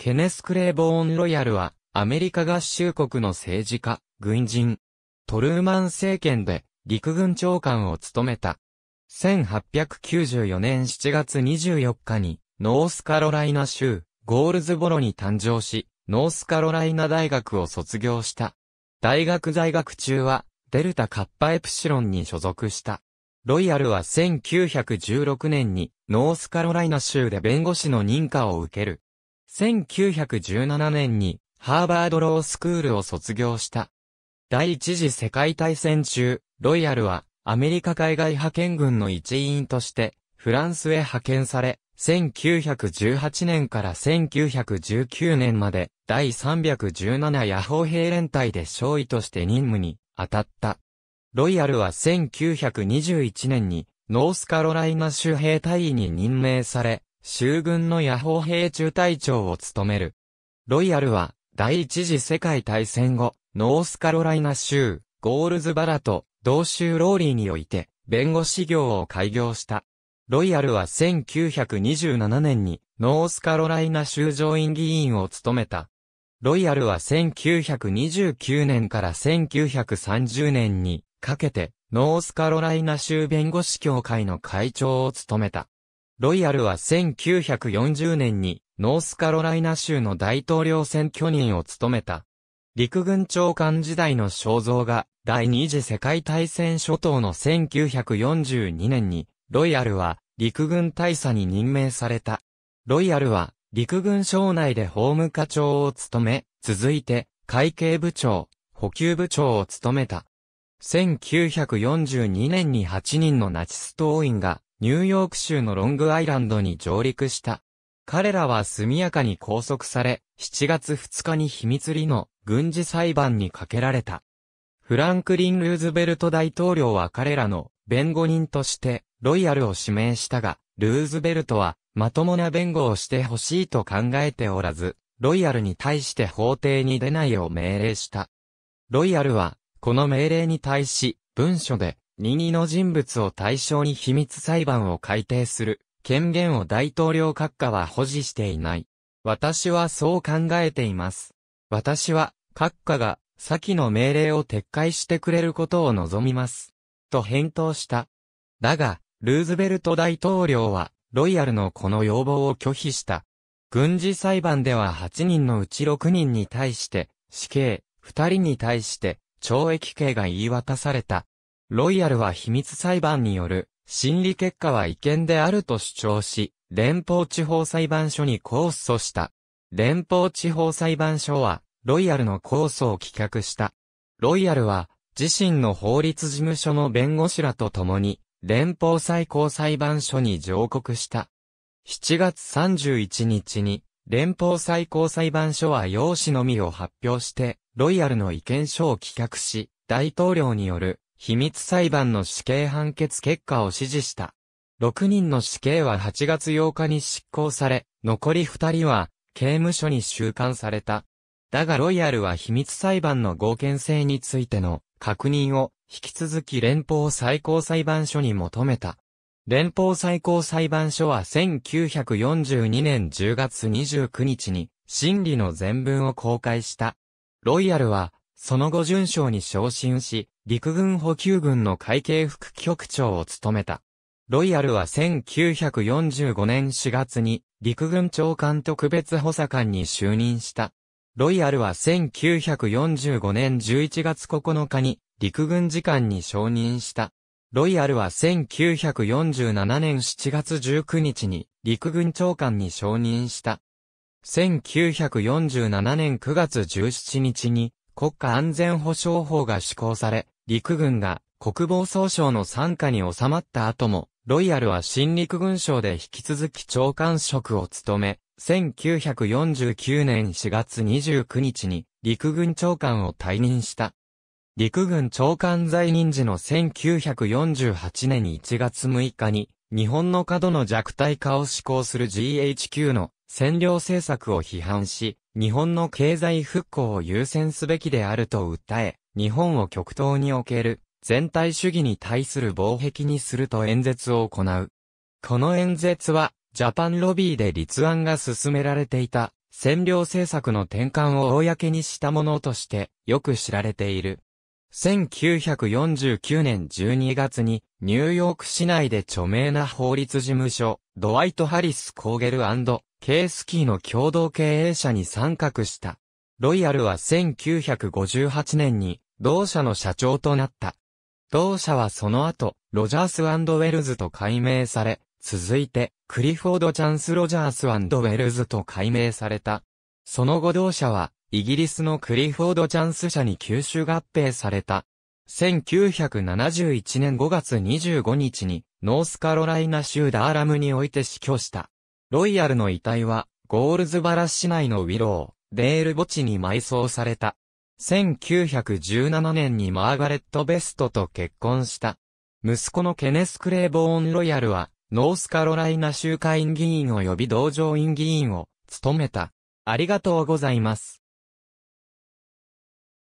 ケネス・クレーボーン・ロイヤルは、アメリカ合衆国の政治家、軍人、トルーマン政権で陸軍長官を務めた。1894年7月24日に、ノースカロライナ州、ゴールズボロに誕生し、ノースカロライナ大学を卒業した。大学在学中は、デルタカッパエプシロンに所属した。ロイヤルは1916年に、ノースカロライナ州で弁護士の認可を受ける。1917年にハーバードロースクールを卒業した。第一次世界大戦中、ロイヤルはアメリカ海外派遣軍の一員としてフランスへ派遣され、1918年から1919年まで第317野砲兵連隊で少尉として任務に当たった。ロイヤルは1921年にノースカロライナ州兵隊員に任命され、州軍の野砲兵中隊長を務める。ロイヤルは、第一次世界大戦後、ノースカロライナ州、ゴールズバラと、同州ローリーにおいて、弁護士業を開業した。ロイヤルは1927年に、ノースカロライナ州上院議員を務めた。ロイヤルは1929年から1930年にかけて、ノースカロライナ州弁護士協会の会長を務めた。ロイヤルは1940年にノースカロライナ州の大統領選挙人を務めた。陸軍長官時代の肖像が第二次世界大戦初頭の1942年にロイヤルは陸軍大佐に任命された。ロイヤルは陸軍省内で法務課長を務め、続いて会計部長、補給部長を務めた。1942年に8人のナチス党員がニューヨーク州のロングアイランドに上陸した。彼らは速やかに拘束され、7月2日に秘密裏の軍事裁判にかけられた。フランクリン・ルーズベルト大統領は彼らの弁護人としてロイヤルを指名したが、ルーズベルトはまともな弁護をしてほしいと考えておらず、ロイヤルに対して法廷に出ないよう命令した。ロイヤルは、この命令に対し、文書で、任意の人物を対象に秘密裁判を改定する権限を大統領閣下は保持していない。私はそう考えています。私は、閣下が、先の命令を撤回してくれることを望みます。と返答した。だが、ルーズベルト大統領は、ロイヤルのこの要望を拒否した。軍事裁判では8人のうち6人に対して、死刑、2人に対して、懲役刑が言い渡された。ロイヤルは秘密裁判による審理結果は違憲であると主張し、連邦地方裁判所に控訴した。連邦地方裁判所は、ロイヤルの控訴を棄却した。ロイヤルは、自身の法律事務所の弁護士らと共に、連邦最高裁判所に上告した。7月31日に、連邦最高裁判所は用紙のみを発表して、ロイヤルの意見書を棄却し、大統領による秘密裁判の死刑判決結果を支持した。6人の死刑は8月8日に執行され、残り2人は刑務所に収監された。だがロイヤルは秘密裁判の合憲性についての確認を引き続き連邦最高裁判所に求めた。連邦最高裁判所は1942年10月29日に審理の全文を公開した。ロイヤルはその後順将に昇進し、陸軍補給軍の会計副局長を務めた。ロイヤルは1945年4月に陸軍長官特別補佐官に就任した。ロイヤルは1945年11月9日に陸軍次官に承認した。ロイヤルは1947年7月19日に陸軍長官に承認した。1947年9月17日に国家安全保障法が施行され、陸軍が国防総省の参加に収まった後も、ロイヤルは新陸軍省で引き続き長官職を務め、1949年4月29日に陸軍長官を退任した。陸軍長官在任時の1948年1月6日に、日本の過度の弱体化を施行する GHQ の占領政策を批判し、日本の経済復興を優先すべきであると訴え、日本を極東における全体主義に対する防壁にすると演説を行う。この演説は、ジャパンロビーで立案が進められていた占領政策の転換を公にしたものとしてよく知られている。1949年12月にニューヨーク市内で著名な法律事務所ドワイト・ハリス・コーゲルケースキーの共同経営者に参画した。ロイヤルは1958年に同社の社長となった。同社はその後、ロジャースウェルズと改名され、続いて、クリフォード・チャンス・ロジャースウェルズと改名された。その後同社は、イギリスのクリフォード・チャンス社に吸収合併された。1971年5月25日に、ノースカロライナ州ダーラムにおいて死去した。ロイヤルの遺体は、ゴールズバラ市内のウィロー、デール墓地に埋葬された。1917年にマーガレット・ベストと結婚した。息子のケネス・クレーボーン・ロイヤルは、ノースカロライナ州会員議員及び同乗院議員を務めた。ありがとうございます。